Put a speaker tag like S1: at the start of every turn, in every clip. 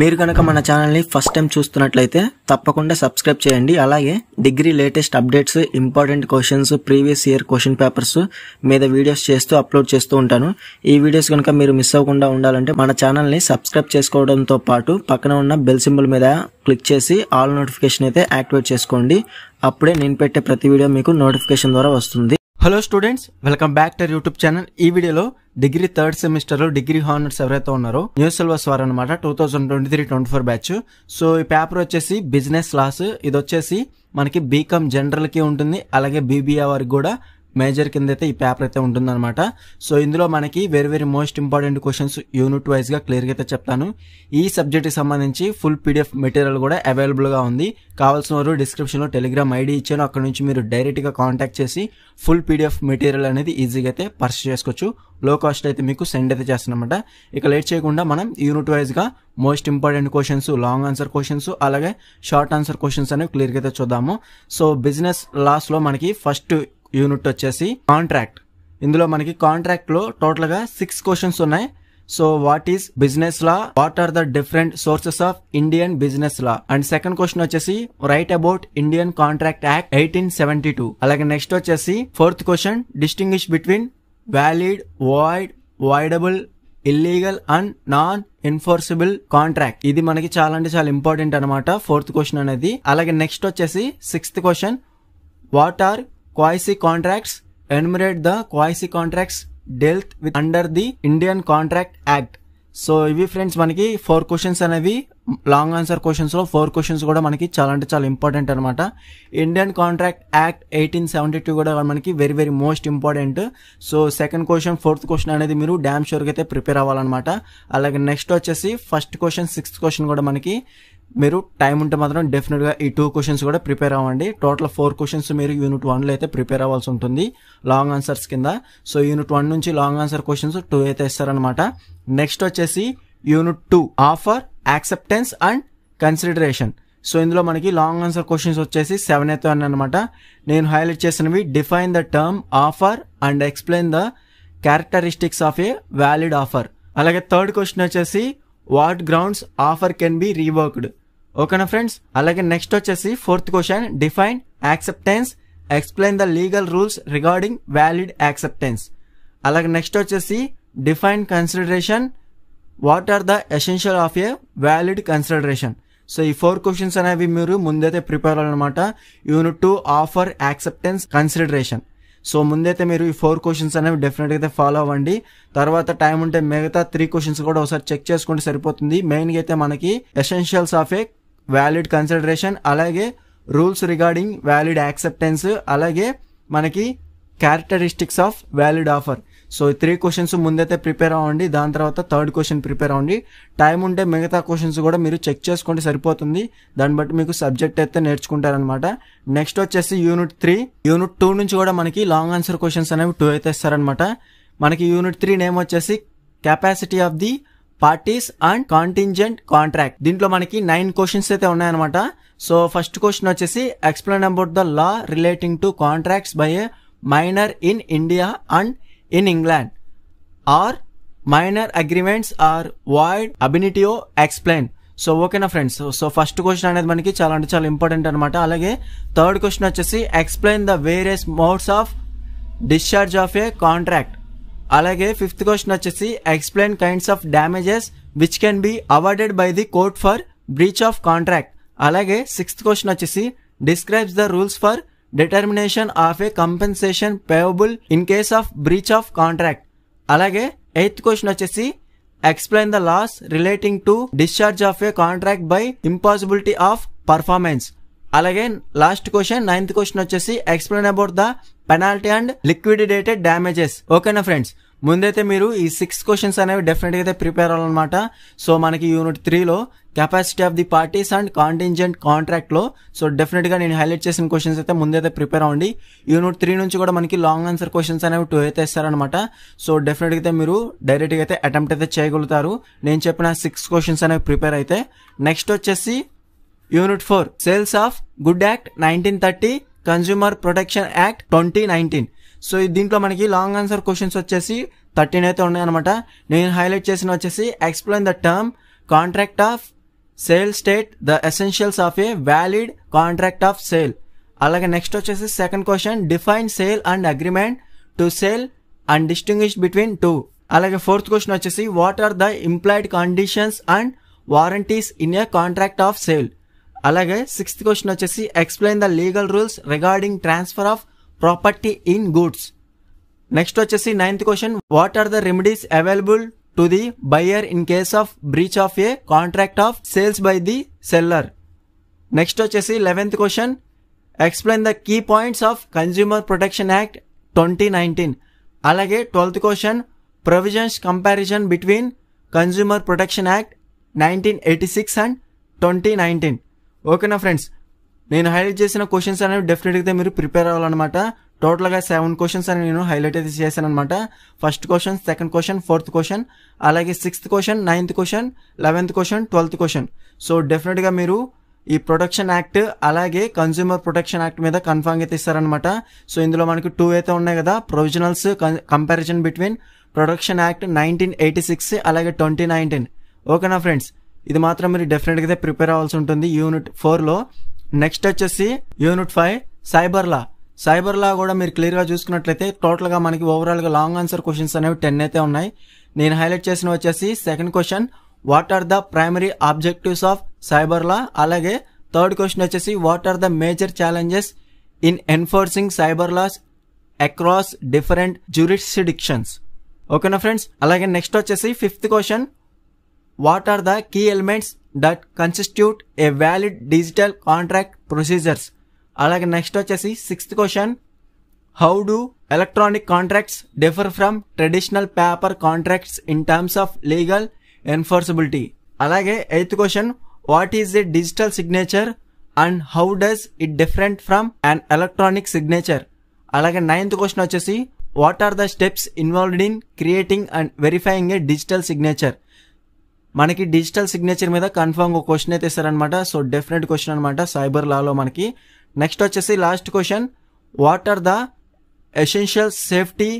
S1: మీరు కనుక మన ఛానల్ని ఫస్ట్ టైం చూస్తున్నట్లయితే తప్పకుండా సబ్స్క్రైబ్ చేయండి అలాగే degree latest updates important questions previous year question papers మీద వీడియోస్ చేస్తూ అప్లోడ్ చేస్తూ ఉంటాను ఈ వీడియోస్ కనుక మీరు మిస్ అవ్వకుండా ఉండాలంటే మన ఛానల్ని సబ్స్క్రైబ్ చేసుకోవడంతో పాటు పక్కన ఉన్న బెల్ సింబల్ మీద క్లిక్ చేసి ఆల్ నోటిఫికేషన్ అయితే యాక్టివేట్ చేసుకోండి అప్పుడే నేను పెట్టే ప్రతి వీడియో మీకు నోటిఫికేషన్ ద్వారా వస్తుంది hello students welcome back to YouTube channel ఈ వీడియోలో డిగ్రీ థర్డ్ లో డిగ్రీ హానర్స్ ఎవరైతే ఉన్నారో న్యూ సిలబస్ వారు అనమాట two thousand twenty three twenty four batch so ఈ పేపర్ వచ్చేసి బిజినెస్ క్లాస్ ఇది వచ్చేసి మనకి బీకామ్ జనరల్కి ఉంటుంది అలాగే బీబీఏ వారికి కూడా మేజర్ కింద అయితే ఈ పేపర్ అయితే ఉంటుందన్నమాట సో ఇందులో మనకి very very most important questions unit వైజ్గా క్లియర్గా అయితే చెప్తాను ఈ సబ్జెక్ట్కి సంబంధించి ఫుల్ పీడిఎఫ్ మెటీరియల్ కూడా అవైలబుల్గా ఉంది కావాల్సిన వారు డిస్క్రిప్షన్లో టెలిగ్రామ్ ఐడి ఇచ్చాను అక్కడ నుంచి మీరు డైరెక్ట్గా కాంటాక్ట్ చేసి ఫుల్ పీడిఎఫ్ మెటీరియల్ అనేది ఈజీగా అయితే పర్చేస్ చేసుకోవచ్చు లో కాస్ట్ అయితే మీకు సెండ్ అయితే చేస్తున్నమాట ఇక లేట్ చేయకుండా మనం యూనిట్ వైజ్గా most important questions long answer questions అలాగే షార్ట్ ఆన్సర్ క్వశ్చన్స్ అనేవి క్లియర్గా అయితే చూద్దాము సో బిజినెస్ లాస్లో మనకి ఫస్ట్ యూనిట్ వచ్చేసి కాంట్రాక్ట్ ఇందులో మనకి కాంట్రాక్ట్లో టోటల్గా సిక్స్ క్వశ్చన్స్ ఉన్నాయి so what is business law what are the different sources of Indian business law and second question వచ్చేసి right about Indian contract act eighteen seventy two అలాగే next వచ్చేసి fourth question distinguish between valid void voidable illegal and non enforceable contract ఇది మనకి చాలా అంటే చాలా important అనమాట fourth question అనేది అలాగే నెక్స్ట్ వచ్చేసి sixth question what are Quasi contracts enumerate the quasi contracts dealt with under the Indian contract act so ఇవి ఫ్రెండ్స్ మనకి ఫోర్ క్వశ్చన్స్ అనేవి లాంగ్ ఆన్సర్ క్వశ్చన్స్లో ఫోర్ క్వశ్చన్స్ కూడా మనకి చాలా అంటే చాలా ఇంపార్టెంట్ అనమాట Indian contract act eighteen seventy two కూడా మనకి very very most important so second question fourth question అనేది మీరు డ్యామ్ షోర్కి అయితే ప్రిపేర్ అవ్వాలన్నమాట అలాగే నెక్స్ట్ వచ్చేసి ఫస్ట్ క్వశ్చన్ సిక్స్త్ క్వశ్చన్ కూడా మనకి మీరు టైం ఉంటే మాత్రం డెఫినెట్గా ఈ టూ క్వశ్చన్స్ కూడా ప్రిపేర్ అవ్వండి టోటల్ ఫోర్ క్వశ్చన్స్ మీరు యూనిట్ వన్లో అయితే ప్రిపేర్ అవ్వాల్సి ఉంటుంది లాంగ్ ఆన్సర్స్ కింద సో యూనిట్ వన్ నుంచి లాంగ్ ఆన్సర్ క్వశ్చన్స్ టూ అయితే ఇస్తారనమాట నెక్స్ట్ వచ్చేసి unit two offer acceptance and consideration so ఇందులో మనకి లాంగ్ ఆన్సర్ క్వశ్చన్స్ వచ్చేసి సెవెన్ అయితే అనమాట నేను హైలైట్ చేసినవి define the term offer and explain the characteristics of a valid offer అలాగే థర్డ్ క్వశ్చన్ వచ్చేసి what grounds offer can be revoked ఓకేనా ఫ్రెండ్స్ అలాగే నెక్స్ట్ వచ్చేసి fourth question define acceptance explain the legal rules regarding valid acceptance అలాగే next వచ్చేసి define consideration what are the essential of a valid consideration so ఈ four questions అనేవి మీరు ముందైతే prepare అవ్వాలన్నమాట unit two offer acceptance consideration so ముందైతే మీరు ఈ ఫోర్ క్వశ్చన్స్ అనేవి డెఫినెట్గా అయితే ఫాలో అవ్వండి తర్వాత టైం ఉంటే మిగతా త్రీ క్వశ్చన్స్ కూడా ఒకసారి చెక్ చేసుకుంటే సరిపోతుంది మెయిన్గా అయితే మనకి essentials of a valid consideration అలాగే రూల్స్ రిగార్డింగ్ వ్యాలిడ్ యాక్సెప్టెన్స్ అలాగే మనకి characteristics of valid offer so three questions ముందైతే ప్రిపేర్ అవ్వండి దాని తర్వాత థర్డ్ క్వశ్చన్ ప్రిపేర్ అవ్వండి టైం ఉంటే మిగతా క్వశ్చన్స్ కూడా మీరు చెక్ చేసుకుంటే సరిపోతుంది దాన్ని బట్టి మీకు సబ్జెక్ట్ అయితే నేర్చుకుంటారనమాట నెక్స్ట్ వచ్చేసి యూనిట్ త్రీ యూనిట్ టూ నుంచి కూడా మనకి లాంగ్ ఆన్సర్ క్వశ్చన్స్ అనేవి టూ అయితే ఇస్తారనమాట మనకి యూనిట్ త్రీ నేమ్ వచ్చేసి capacity of the parties and contingent contract దీంట్లో మనకి నైన్ క్వశ్చన్స్ అయితే ఉన్నాయన్నమాట సో ఫస్ట్ క్వశ్చన్ వచ్చేసి explain about the law relating to contracts by a minor in India and in England or minor agreements or void ab initio explain so ఓకేనా friends so first question అనేది మనకి చాలా అంటే చాలా important అనమాట అలాగే third question వచ్చేసి explain the various modes of discharge of a contract అలాగే ఫిఫ్త్ క్వశ్చన్ వచ్చేసి explain kinds of damages which can be awarded by the court for breach of contract అలాగే సిక్స్త్ క్వశ్చన్ వచ్చేసి describes the rules for determination of a compensation payable in case of breach of contract అలాగే eighth question వచ్చేసి explain the laws relating to discharge of a contract by impossibility of performance అలాగే last question ninth question వచ్చేసి explain about the penalty and liquidated damages ఓకేనా friends ముందైతే మీరు ఈ six questions అనేవి డెఫినెట్గా అయితే ప్రిపేర్ అవ్వాలన్నమాట సో మనకి యూనిట్ త్రీలో capacity of the parties and contingent కాంట్రాక్ట్లో సో డెఫినెట్గా నేను హైలైట్ చేసిన క్వశ్చన్స్ అయితే ముందైతే ప్రిపేర్ అవ్వండి యూనిట్ త్రీ నుంచి కూడా మనకి లాంగ్ ఆన్సర్ క్వశ్చన్స్ అనేవి టూ అయితే ఇస్తారనమాట సో డెఫినెట్గా అయితే మీరు డైరెక్ట్గా అయితే అటెంప్ట్ అయితే చేయగలుగుతారు నేను చెప్పిన సిక్స్ క్వశ్చన్స్ అనేవి ప్రిపేర్ అయితే నెక్స్ట్ వచ్చేసి unit four sales of good act nineteen thirty consumer protection act twenty nineteen so దీంట్లో మనకి లాంగ్ ఆన్సర్ క్వశ్చన్స్ వచ్చేసి థర్టీన్ అయితే ఉన్నాయన్నమాట నేను హైలైట్ చేసిన వచ్చేసి explain the term contract of sale state the essentials of a valid contract of sale అలాగే next వచ్చేసి second question define sale and agreement to sale and distinguish between two అలాగే fourth question వచ్చేసి what are the implied conditions and warranties in a contract of sale అలాగే sixth question వచ్చేసి explain the legal rules regarding transfer of property in goods. Next is ninth question. What are the remedies available to the buyer in case of breach of a contract of sales by the seller? Next is eleventh question. Explain the key points of Consumer Protection Act 2019. Alage twelfth question. Provisions comparison between Consumer Protection Act 1986 and 2019. Okay na friends. నేను highlight చేసిన questions అనేవి డెఫినెట్గా మీరు prepare అవ్వాలన్నమాట టోటల్గా seven questions అని నేను highlight అయితే చేశాను అనమాట first question second question fourth question అలాగే sixth question ninth question eleventh question twelfth question so డెఫినెట్గా మీరు ఈ ప్రొటెక్షన్ యాక్ట్ అలాగే కన్జ్యూమర్ ప్రొటెక్షన్ యాక్ట్ మీద కన్ఫామ్ అయితే ఇస్తారనమాట సో ఇందులో మనకి టూ అయితే ఉన్నాయి కదా provisionals comparison between protection act nineteen eighty six అలాగే ట్వంటీ నైన్టీన్ ఓకేనా ఫ్రెండ్స్ ఇది మాత్రం మీరు డెఫినెట్గా ప్రిపేర్ అవ్వాల్సి ఉంటుంది యూనిట్ ఫోర్లో నెక్స్ట్ వచ్చేసి unit five cyber law cyber law కూడా మీరు క్లియర్గా చూసుకున్నట్లయితే టోటల్గా మనకి ఓవరాల్గా లాంగ్ ఆన్సర్ క్వశ్చన్స్ అనేవి టెన్ అయితే ఉన్నాయి నేను హైలైట్ చేసిన వచ్చేసి second question what are the primary objectives of cyber law అలాగే థర్డ్ క్వశ్చన్ వచ్చేసి what are the major challenges in enforcing cyber laws across different jurisdictions ఓకేనా ఫ్రెండ్స్ అలాగే నెక్స్ట్ వచ్చేసి fifth question what are the key elements that constitute a valid digital contract procedures అలాగే next వచ్చేసి sixth question how do electronic contracts differ from traditional paper contracts in terms of legal enforceability అలాగే eighth question what is a digital signature and how does it different from an electronic signature అలాగే ninth question వచ్చేసి what are the steps involved in creating and verifying a digital signature మనకి digital signature మీద confirm ఒక question అయితే ఇస్తారనమాట so definite question అనమాట సైబర్ లాలో మనకి నెక్స్ట్ వచ్చేసి last question what are the essential safety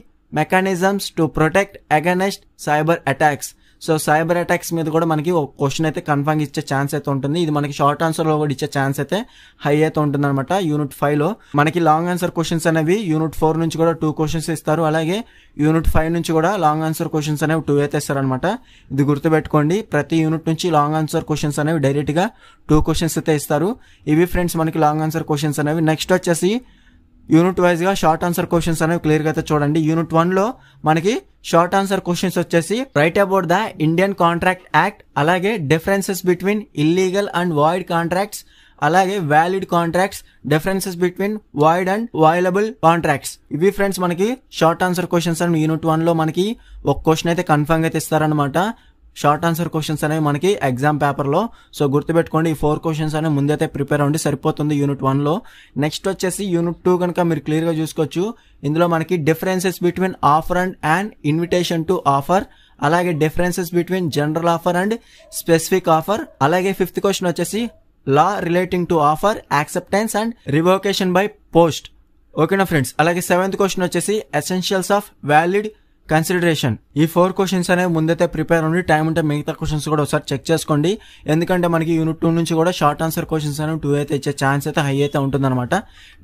S1: mechanisms to protect against cyber attacks so cyber attacks మీద కూడా మనకి ఒక క్వశ్చన్ అయితే కన్ఫర్మ్ ఇచ్చే ఛాన్స్ అయితే ఉంటుంది ఇది మనకి షార్ట్ ఆన్సర్లో కూడా ఇచ్చే ఛాన్స్ అయితే హై అయితే ఉంటుంది అనమాట యూనిట్ ఫైవ్లో మనకి లాంగ్ ఆన్సర్ క్వశ్చన్స్ అనేవి యూనిట్ ఫోర్ నుంచి కూడా టూ క్వశ్చన్స్ ఇస్తారు అలాగే యూనిట్ ఫైవ్ నుంచి కూడా లాంగ్ ఆన్సర్ క్వశ్చన్స్ అనేవి టూ అయితే ఇస్తారనమాట ఇది గుర్తుపెట్టుకోండి ప్రతి యూనిట్ నుంచి లాంగ్ ఆన్సర్ క్వశ్చన్స్ అనేవి డైరెక్ట్గా టూ క్వశ్చన్స్ అయితే ఇస్తారు ఇవి ఫ్రెండ్స్ మనకి లాంగ్ ఆన్సర్ క్వశ్చన్స్ అనేవి నెక్స్ట్ వచ్చేసి యూనిట్ వైజ్గా షార్ట్ ఆన్సర్ క్వశ్చన్స్ అనేవి క్లియర్గా అయితే చూడండి యూనిట్ వన్లో మనకి షార్ట్ ఆన్సర్ క్వశ్చన్స్ వచ్చేసి right about the Indian contract act అలాగే differences between illegal and void contracts అలాగే valid contracts differences between void and voidable contracts ఇవి ఫ్రెండ్స్ మనకి short answer questions and unit one లో మనకి ఒక క్వశ్చన్ అయితే confirm అయితే ఇస్తారనమాట షార్ట్ ఆన్సర్ క్వశ్చన్స్ అనేవి మనకి ఎగ్జామ్ పేపర్లో సో గుర్తుపెట్టుకోండి ఈ ఫోర్ క్వశ్చన్స్ అనేవి ముందైతే ప్రిపేర్ అవ్వండి సరిపోతుంది యూనిట్ వన్లో నెక్స్ట్ వచ్చేసి యూనిట్ టూ కనుక మీరు క్లియర్గా చూసుకోవచ్చు ఇందులో మనకి differences between offer and and invitation to offer అలాగే differences between general offer and specific offer అలాగే ఫిఫ్త్ క్వశ్చన్ వచ్చేసి law relating to offer acceptance and revocation by post ఓకేనా ఫ్రెండ్స్ అలాగే సెవెంత్ క్వశ్చన్ వచ్చేసి ఎసెన్షియల్స్ ఆఫ్ వ్యాలిడ్ కన్సిడరేషన్ ఈ four questions అనేవి ముందైతే prepare ఉండి టైం ఉంటే మిగతా క్వశ్చన్స్ కూడా ఒకసారి చెక్ చేసుకోండి ఎందుకంటే మనకి యూనిట్ టూ నుంచి కూడా షార్ట్ ఆన్సర్ క్వశ్చన్స్ అనేవి టూ అయితే ఇచ్చే ఛాన్స్ అయితే హై అయితే ఉంటుందన్నమాట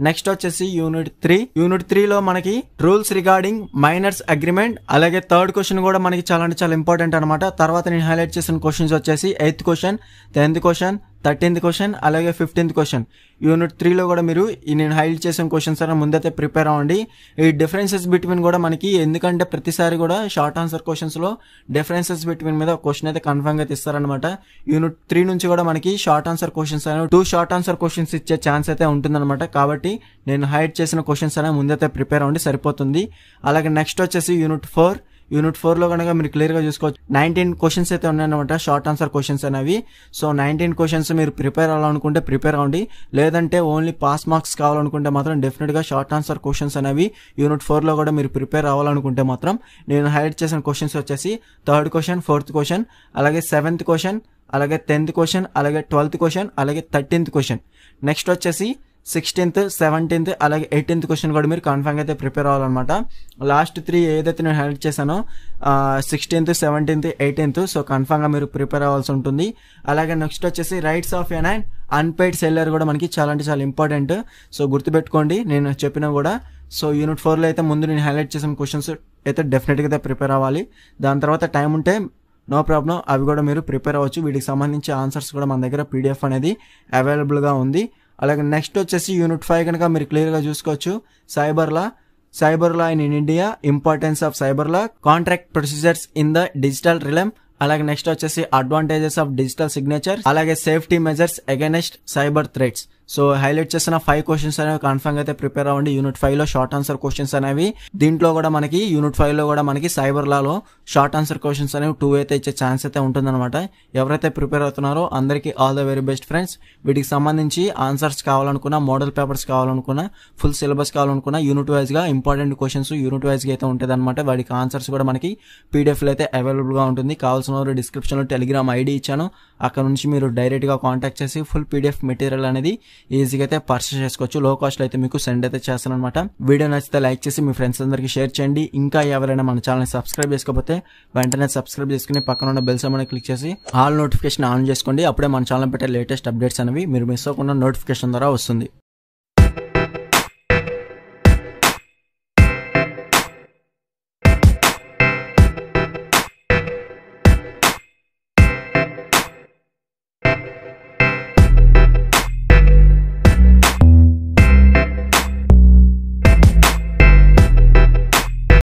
S1: నెక్స్ట్ వచ్చేసి యూనిట్ త్రీ యూనిట్ త్రీలో మనకి రూల్స్ రిగార్డింగ్ మైనర్స్ అగ్రిమెంట్ అలాగే థర్డ్ క్వశ్చన్ కూడా మనకి చాలా అంటే చాలా ఇంపార్టెంట్ అనమాట తర్వాత నేను హైలైట్ చేసిన క్వశ్చన్స్ వచ్చేసి eighth question tenth question thirteenth question అలాగే ఫిఫ్టీన్త్ క్వశ్చన్ యూనిట్ త్రీలో కూడా మీరు నేను హైలైట్ చేసిన క్వశ్చన్స్ అన్న ముందైతే ప్రిపేర్ అవ్వండి ఈ డిఫరెన్సెస్ బిట్వీన్ కూడా మనకి ఎందుకంటే ప్రతిసారి కూడా షార్ట్ ఆన్సర్ క్వశ్చన్స్లో డిఫరెన్సెస్ బిట్వీన్ మీద క్వశ్చన్ అయితే కన్ఫర్మ్గా ఇస్తారనమాట యూనిట్ త్రీ నుంచి కూడా మనకి షార్ట్ ఆన్సర్ క్వశ్చన్స్ అనేవి టూ షార్ట్ ఆన్సర్ క్వశ్చన్స్ ఇచ్చే ఛాన్స్ అయితే ఉంటుందన్నమాట కాబట్టి నేను హైలైట్ చేసిన క్వశ్చన్స్ అనేవి ముందైతే ప్రిపేర్ అవ్వండి సరిపోతుంది అలాగే నెక్స్ట్ వచ్చేసి యూనిట్ ఫోర్ యూనిట్ ఫోర్లో కనుక మీరు క్లియర్గా చూసుకోవచ్చు నైన్టీన్ క్వశ్చన్స్ అయితే ఉన్నాయన్నమాట షార్ట్ ఆన్సర్ క్వశ్చన్స్ అనేవి సో నైన్టీన్ క్వశ్చన్స్ మీరు ప్రిపేర్ అవ్వాలనుకుంటే ప్రిపేర్ అవ్వండి లేదంటే ఓన్లీ పాస్ మార్క్స్ కావాలనుకుంటే మాత్రం డెఫినెట్గా షార్ట్ ఆన్సర్ క్వశ్చన్స్ అనేవి యూనిట్ ఫోర్లో కూడా మీరు ప్రిపేర్ అవ్వాలనుకుంటే మాత్రం నేను హైలైట్ చేసిన క్వశ్చన్స్ వచ్చేసి థర్డ్ క్వశ్చన్ ఫోర్త్ క్వశ్చన్ అలాగే సెవెంత్ క్వశ్చన్ అలాగే టెన్త్ క్వశ్చన్ అలాగే ట్వెల్త్ క్వశ్చన్ అలాగే థర్టీన్త్ క్వశ్చన్ నెక్స్ట్ వచ్చేసి సిక్స్టీన్త్ సెవెంటీన్త్ అలాగే ఎయిటీన్త్ క్వశ్చన్ కూడా మీరు కన్ఫర్మ్గా అయితే ప్రిపేర్ అవ్వాలన్నమాట లాస్ట్ త్రీ ఏదైతే నేను హైలైట్ చేశానో సిక్స్టీన్త్ సెవెంటీన్త్ ఎయిటీన్త్ సో కన్ఫామ్గా మీరు ప్రిపేర్ అవ్వాల్సి ఉంటుంది అలాగే నెక్స్ట్ వచ్చేసి rights of an and unpaid seller కూడా మనకి చాలా అంటే చాలా ఇంపార్టెంట్ సో గుర్తుపెట్టుకోండి నేను చెప్పినా కూడా సో యూనిట్ ఫోర్లో అయితే ముందు నేను హైలైట్ చేసిన క్వశ్చన్స్ అయితే డెఫినెట్గా అయితే ప్రిపేర్ అవ్వాలి దాని తర్వాత టైం ఉంటే నో ప్రాబ్లం అవి కూడా మీరు ప్రిపేర్ అవ్వచ్చు వీటికి సంబంధించి ఆన్సర్స్ కూడా మన దగ్గర పీడిఎఫ్ అనేది అవైలబుల్గా ఉంది అలాగే నెక్స్ట్ వచ్చేసి యూనిట్ ఫైవ్ కనుక మీరు క్లియర్గా చూసుకోవచ్చు cyber law cyber law in India importance of cyber law contract procedures in the digital realm అలాగే నెక్స్ట్ వచ్చేసి అడ్వాంటేజెస్ ఆఫ్ డిజిటల్ సిగ్నేచర్ అలాగే safety measures against cyber threats so highlight చేసిన ఫైవ్ క్వశ్చన్స్ అనేవి confirm అయితే ప్రిపేర్ అవ్వండి unit five లో short answer questions అనేవి దీంట్లో కూడా మనకి యూనిట్ ఫైవ్ లో కూడా మనకి సైబర్ లాలో షార్ట్ ఆన్సర్ క్వశ్చన్స్ అనేవి టూ అయితే ఇచ్చే ఛాన్స్ అయితే ఉంటుందన్నమాట ఎవరైతే ప్రిపేర్ అవుతున్నారో అందరికీ all the very best friends వీటికి సంబంధించి ఆన్సర్స్ కావాలనుకున్నా మోడల్ పేపర్స్ కావాలనుకున్నా ఫుల్ సిలబస్ కావాలనుకున్నా యూనిట్ వైజ్ గా ఇంపార్టెంట్ క్వశ్చన్స్ యూనిట్ వైజ్ గా అయితే ఉంటుంది అనమాట వాటికి ఆన్సర్స్ కూడా మనకి పీడిఎఫ్ లో అయితే అవైలబుల్ గా ఉంటుంది కావాల్సిన వారు డిస్క్రిప్షన్ లో టెలిగ్రామ్ ఐడి ఇచ్చాను అక్కడ నుంచి మీరు డైరెక్ట్ గా కాంటాక్ట్ చేసి ఫుల్ పీడిఎఫ్ మెటీరియల్ అనేది ఈజీగా అయితే పర్చేస్ చేసుకోవచ్చు లో కాస్ట్ అయితే మీకు సెండ్ అయితే చేస్తాను అనమాట వీడియో నచ్చితే లైక్ చేసి మీ ఫ్రెండ్స్ అందరికీ షేర్ చేయండి ఇంకా ఎవరైనా మన ఛానల్ సబ్స్క్రైబ్ చేసుకోకపోతే వెంటనే సబ్స్క్రైబ్ చేసుకుని పక్కన ఉన్న బెల్ సమని క్లిక్ చేసి ఆల్ నోటిఫికేషన్ ఆన్ చేసుకోండి అప్పుడే మన ఛానల్ పెట్టే లేటెస్ట్ అప్డేట్స్ అనేవి మీరు మిస్ అవ్వకుండా నోటిఫికేషన్ ద్వారా వస్తుంది